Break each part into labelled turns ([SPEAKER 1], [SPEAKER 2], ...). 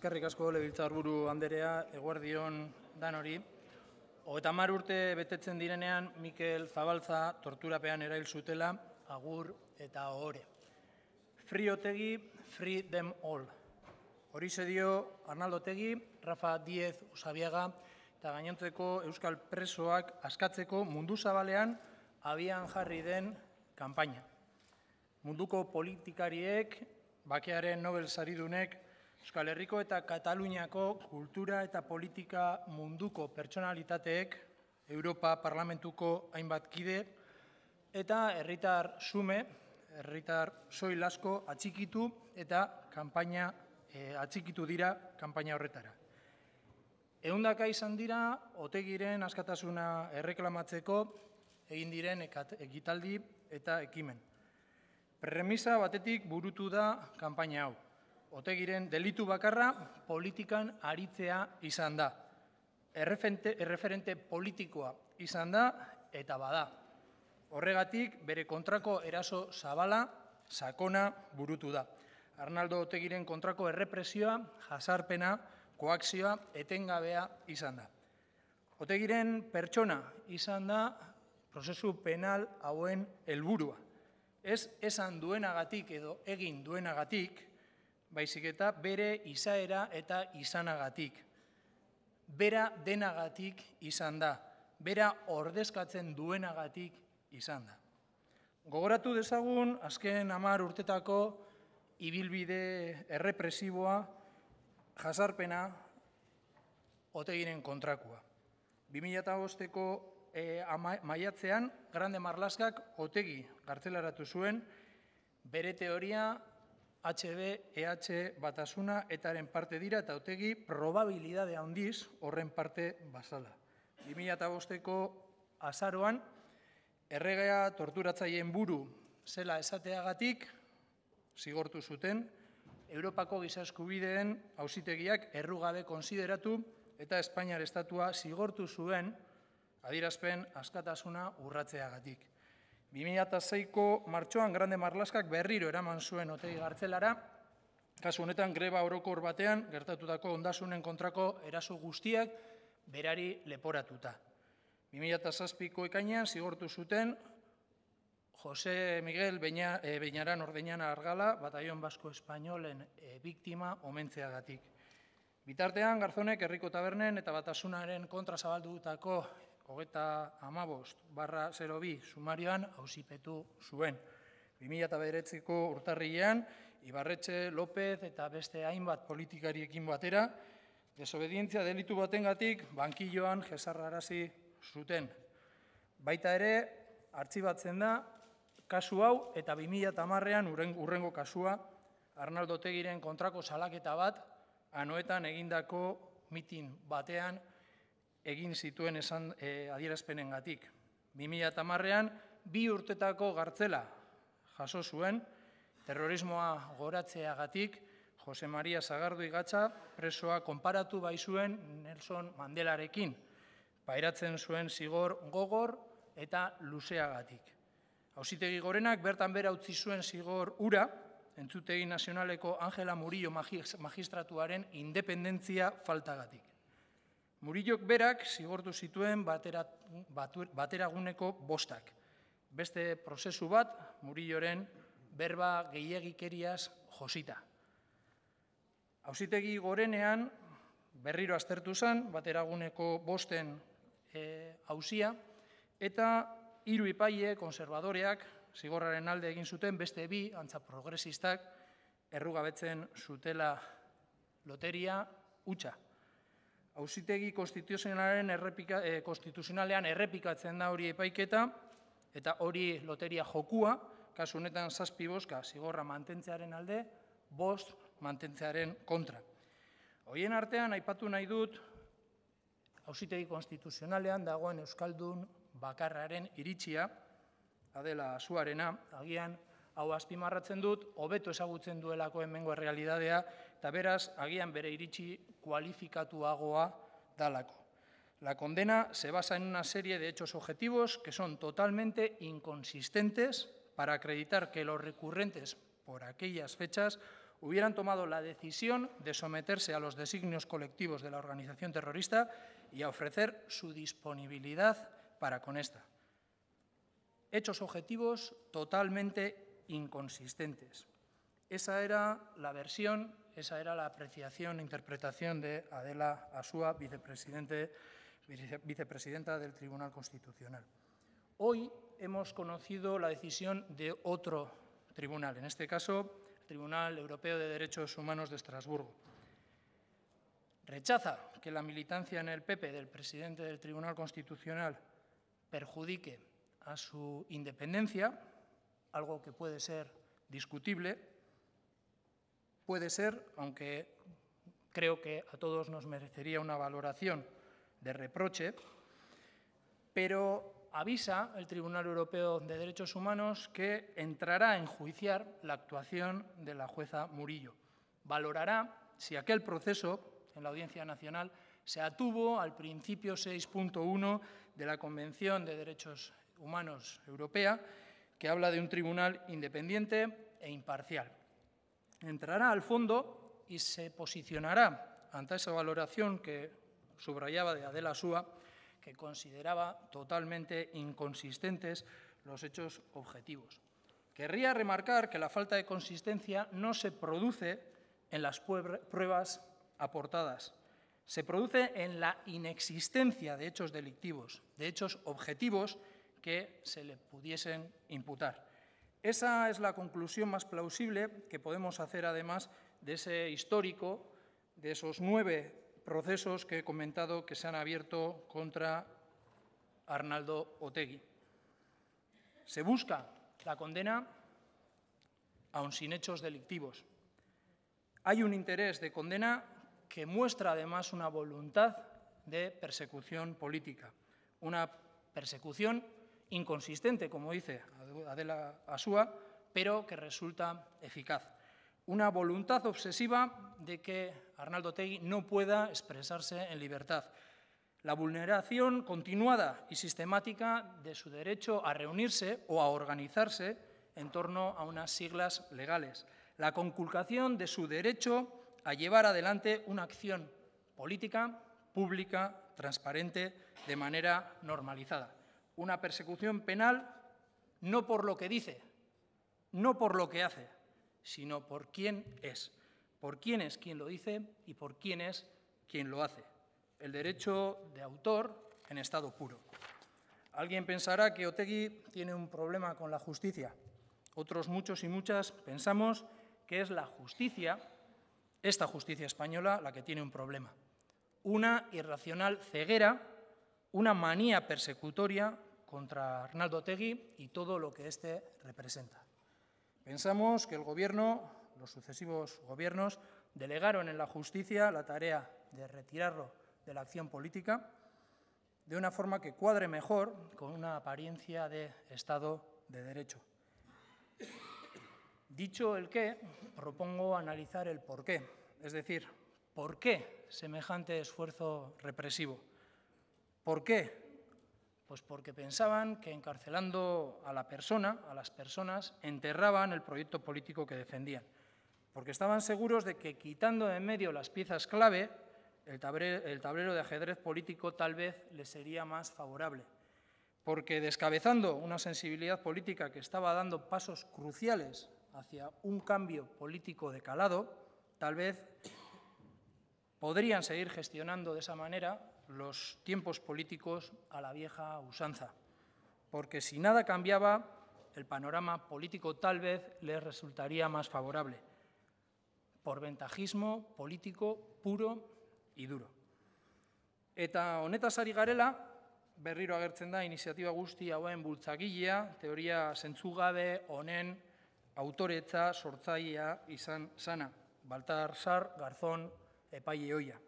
[SPEAKER 1] eskerrik asko lebiltzarburu handerea, dion dan hori. Hogeta mar urte betetzen direnean, Mikel Zabalza torturapean erail zutela, agur eta ohore. Free otegi, free them all. Hori dio Arnaldo Tegi, Rafa Diez Usabiaga, eta gainontzeko Euskal Presoak askatzeko mundu zabalean abian jarri den kanpaina. Munduko politikariek, bakearen Nobel saridunek, Euskal Herriko eta Kataluniako kultura eta politika munduko pertsonalitateek, Europa Parlamentuko hainbat kide, eta herritar sume, herritar soi lasko atxikitu eta kanpaina eh, atxikitu dira kanpaina horretara. Ehundaka izan dira otegiren askatasuna erreklamatzeko egin diren egitaldi eta ekimen. Premisa batetik burutu da kanpaina hau. Otegiren delitu bakarra politikan aritzea izan da. Erreferente politikoa izan da eta bada. Horregatik bere kontrako eraso zabala, sakona burutu da. Arnaldo Otegiren kontrako errepresioa, jasarpena, koakzioa, etengabea izan da. Otegiren pertsona izan da prozesu penal hauen helburua. Ez esan duenagatik edo egin duenagatik, baizik eta bere izaera eta izanagatik. Bera denagatik izan da, bera ordezkatzen duenagatik izan da. Gogoratu dezagun, azken amar urtetako ibilbide errepresiboa, jasarpena, otegiren kontrakua. 2008ko e, eh, maiatzean, Grande Marlaskak otegi gartzelaratu zuen, bere teoria HB, EH, Batasuna, etaren parte dira, eta otegi probabilidade handiz horren parte bazala. 2008ko azaroan, erregea torturatzaileen buru zela esateagatik, zigortu zuten, Europako gizasku bideen hausitegiak errugabe konsideratu, eta Espainiar Estatua zigortu zuen, adierazpen askatasuna urratzeagatik. 2006ko martxoan grande marlaskak berriro eraman zuen otegi gartzelara, kasu honetan greba orokor batean gertatutako ondasunen kontrako eraso guztiak berari leporatuta. 2006ko ekainean zigortu zuten Jose Miguel eh, Beñaran Ordeñan Argala, bataion Basko Españolen eh, biktima omentzea gatik. Bitartean, Garzonek, Herriko Tabernen eta Batasunaren kontra zabaldutako hogeta amabost barra 02 sumarioan hausipetu zuen. 2008ko urtarrilean, Ibarretxe, López eta beste hainbat politikariekin batera, desobedientzia delitu baten gatik, bankilloan jesarrarazi zuten. Baita ere, artxibatzen da, kasu hau eta 2008an urrengo kasua, Arnaldo Tegiren kontrako salaketa bat, anoetan egindako mitin batean egin zituen esan e, eh, adierazpenen gatik. 2008 bi urtetako gartzela jaso zuen, terrorismoa goratzea gatik, Jose Maria Zagardo igatza presoa konparatu bai zuen Nelson Mandelarekin, pairatzen zuen zigor gogor eta luzeagatik. Hauzitegi gorenak bertan bera utzi zuen zigor ura, entzutegi nazionaleko Angela Murillo magistratuaren independentzia faltagatik. Murillok berak zigortu zituen batera, bateraguneko bostak. Beste prozesu bat, Murilloren berba gehiagikeriaz josita. Hauzitegi gorenean, berriro aztertu zen, bateraguneko bosten hausia, e, eta hiru ipaie, konservadoreak, zigorraren alde egin zuten, beste bi, antza progresistak, errugabetzen zutela loteria, utxa hausitegi konstituzionalean, eh, konstituzionalean errepikatzen da hori epaiketa, eta hori loteria jokua, kasu honetan zazpi boska zigorra mantentzearen alde, bost mantentzearen kontra. Hoien artean, aipatu nahi dut, hausitegi konstituzionalean dagoen Euskaldun bakarraren iritzia, adela zuarena, agian, hau azpimarratzen dut, hobeto ezagutzen duelako hemengo errealidadea, Taveras, beraz, Bereirichi, Cualifica, tu kualifikatuagoa dalako. La condena se basa en una serie de hechos objetivos que son totalmente inconsistentes para acreditar que los recurrentes por aquellas fechas hubieran tomado la decisión de someterse a los designios colectivos de la organización terrorista y a ofrecer su disponibilidad para con esta. Hechos objetivos totalmente inconsistentes. Esa era la versión, esa era la apreciación e interpretación de Adela Asúa, vicepresidenta del Tribunal Constitucional. Hoy hemos conocido la decisión de otro tribunal, en este caso el Tribunal Europeo de Derechos Humanos de Estrasburgo. Rechaza que la militancia en el PP del presidente del Tribunal Constitucional perjudique a su independencia, algo que puede ser discutible, puede ser, aunque creo que a todos nos merecería una valoración de reproche, pero avisa el Tribunal Europeo de Derechos Humanos que entrará a enjuiciar la actuación de la jueza Murillo. Valorará si aquel proceso en la Audiencia Nacional se atuvo al principio 6.1 de la Convención de Derechos Humanos Europea, que habla de un tribunal independiente e imparcial entrará al fondo y se posicionará ante esa valoración que subrayaba de Adela Súa, que consideraba totalmente inconsistentes los hechos objetivos. Querría remarcar que la falta de consistencia no se produce en las pruebas aportadas, se produce en la inexistencia de hechos delictivos, de hechos objetivos que se le pudiesen imputar. Esa es la conclusión más plausible que podemos hacer, además, de ese histórico, de esos nueve procesos que he comentado que se han abierto contra Arnaldo Otegui. Se busca la condena aun sin hechos delictivos. Hay un interés de condena que muestra además una voluntad de persecución política, una persecución inconsistente, como dice Adela Asúa, pero que resulta eficaz. Una voluntad obsesiva de que Arnaldo Tegui no pueda expresarse en libertad. La vulneración continuada y sistemática de su derecho a reunirse o a organizarse en torno a unas siglas legales. La conculcación de su derecho a llevar adelante una acción política, pública, transparente, de manera normalizada una persecución penal no por lo que dice, no por lo que hace, sino por quién es, por quién es quien lo dice y por quién es quien lo hace. El derecho de autor en estado puro. Alguien pensará que Otegui tiene un problema con la justicia. Otros muchos y muchas pensamos que es la justicia, esta justicia española, la que tiene un problema. Una irracional ceguera, una manía persecutoria contra Arnaldo Tegui y todo lo que éste representa. Pensamos que el Gobierno, los sucesivos gobiernos, delegaron en la justicia la tarea de retirarlo de la acción política de una forma que cuadre mejor con una apariencia de Estado de Derecho. Dicho el qué, propongo analizar el por qué, es decir, ¿por qué semejante esfuerzo represivo? ¿Por qué pues porque pensaban que encarcelando a la persona, a las personas, enterraban el proyecto político que defendían. Porque estaban seguros de que quitando de en medio las piezas clave, el tablero, de ajedrez político tal vez les sería más favorable. Porque descabezando una sensibilidad política que estaba dando pasos cruciales hacia un cambio político de calado, tal vez podrían seguir gestionando de esa manera los tiempos políticos a la vieja usanza, porque si nada cambiaba, el panorama político tal vez les resultaría más favorable, por ventajismo político puro y duro. Eta honetaz sari garela, berriro agertzen da iniziatiba guzti hauen bultzagilea, teoria zentzugabe honen autoretza sortzailea izan sana. Baltar Sar, Garzón, Epaile Oia.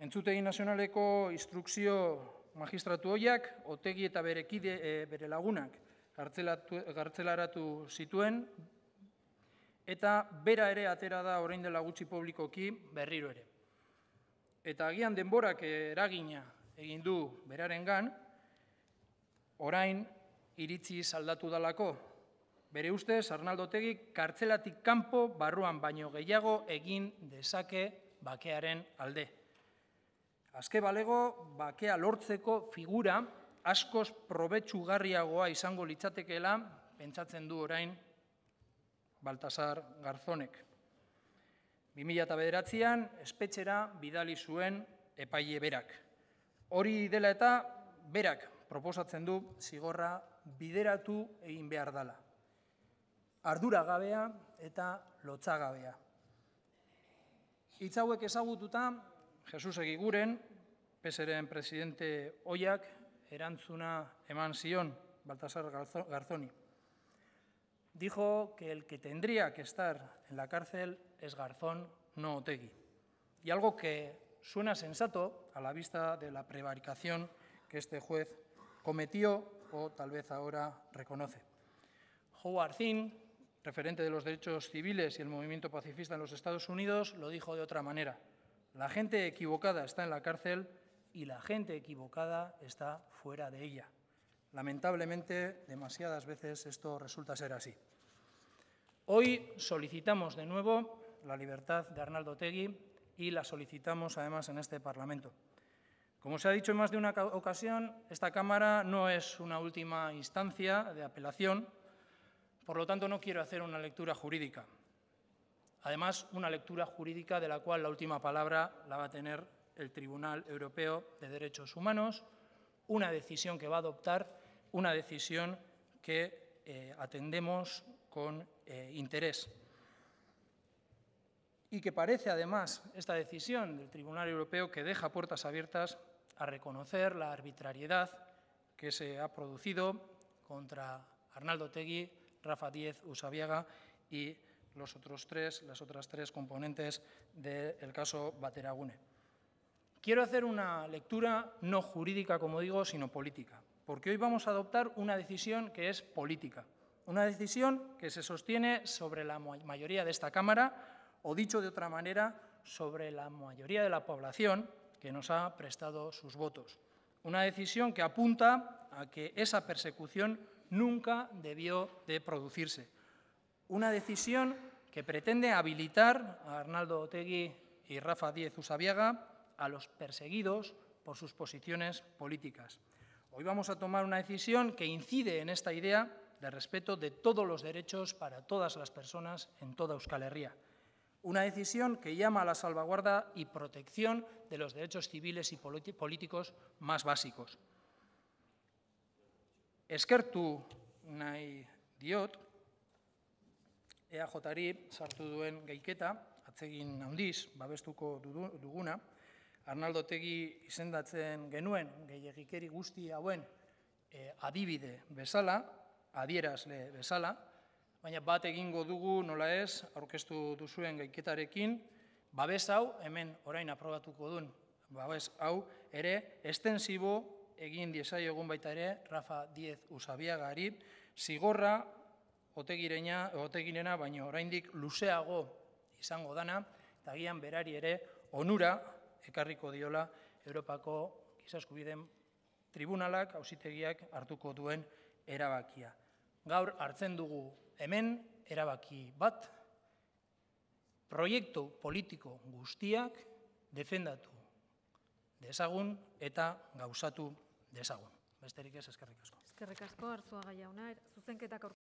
[SPEAKER 1] Entzutegi Nazionaleko instrukzio magistratu hoiak, otegi eta bere, kide, eh, bere lagunak gartzelaratu zituen, eta bera ere atera da orain dela gutxi publikoki berriro ere. Eta agian denborak eragina egin du berarengan, orain iritzi saldatu dalako. Bere uste, Arnaldo Tegik kartzelatik kanpo barruan baino gehiago egin dezake bakearen alde. Azke balego, bakea lortzeko figura askoz probetxugarriagoa izango litzatekeela, pentsatzen du orain Baltasar Garzonek. 2000 an espetxera bidali zuen epaile berak. Hori dela eta berak proposatzen du zigorra bideratu egin behar dala. Ardura gabea eta lotza gabea. Itzauek ezagututa, Jesús Egiguren, el presidente Oyak erantzuna eman Baltasar Garzoni. Dijo que el que tendría que estar en la cárcel es Garzón, no Otegi. Y algo que suena sensato a la vista de la prevaricación que este juez cometió o tal vez ahora reconoce. Howard Zinn, referente de los derechos civiles y el movimiento pacifista en los Estados Unidos, lo dijo de otra manera. La gente equivocada está en la cárcel y la gente equivocada está fuera de ella. Lamentablemente, demasiadas veces esto resulta ser así. Hoy solicitamos de nuevo la libertad de Arnaldo Tegui y la solicitamos además en este Parlamento. Como se ha dicho en más de una ocasión, esta Cámara no es una última instancia de apelación, por lo tanto no quiero hacer una lectura jurídica. Además, una lectura jurídica de la cual la última palabra la va a tener el Tribunal Europeo de Derechos Humanos, una decisión que va a adoptar, una decisión que eh, atendemos con eh, interés. Y que parece, además, esta decisión del Tribunal Europeo que deja puertas abiertas a reconocer la arbitrariedad que se ha producido contra Arnaldo Tegui, Rafa Díez, Usabiaga y los otros tres, las otras tres componentes del caso Bateragune. Quiero hacer una lectura no jurídica, como digo, sino política, porque hoy vamos a adoptar una decisión que es política, una decisión que se sostiene sobre la mayoría de esta Cámara, o dicho de otra manera, sobre la mayoría de la población que nos ha prestado sus votos. Una decisión que apunta a que esa persecución nunca debió de producirse una decisión que pretende habilitar a Arnaldo Otegui y Rafa Díez Usabiaga a los perseguidos por sus posiciones políticas. Hoy vamos a tomar una decisión que incide en esta idea de respeto de todos los derechos para todas las personas en toda Euskal Herria. Una decisión que llama a la salvaguarda y protección de los derechos civiles y políticos más básicos. Eskertu diot, eaj sartu duen geiketa, atzegin handiz, babestuko duguna, Arnaldo Tegi izendatzen genuen, gehiagikeri guzti hauen eh, adibide bezala, adierazle bezala, baina bat egingo dugu nola ez, aurkeztu duzuen geiketarekin, babes hau, hemen orain aprobatuko duen, babes hau, ere, estensibo egin diesai egun baita ere, Rafa Diez Usabiagari, zigorra otegirena, baina oraindik luzeago izango dana, eta gian berari ere onura ekarriko diola Europako gizaskubideen tribunalak, hausitegiak hartuko duen erabakia. Gaur hartzen dugu hemen erabaki bat, proiektu politiko guztiak defendatu dezagun eta gauzatu dezagun. Besterik ez eskerrik asko. Eskerrik asko, Arzuaga jauna, zuzenketak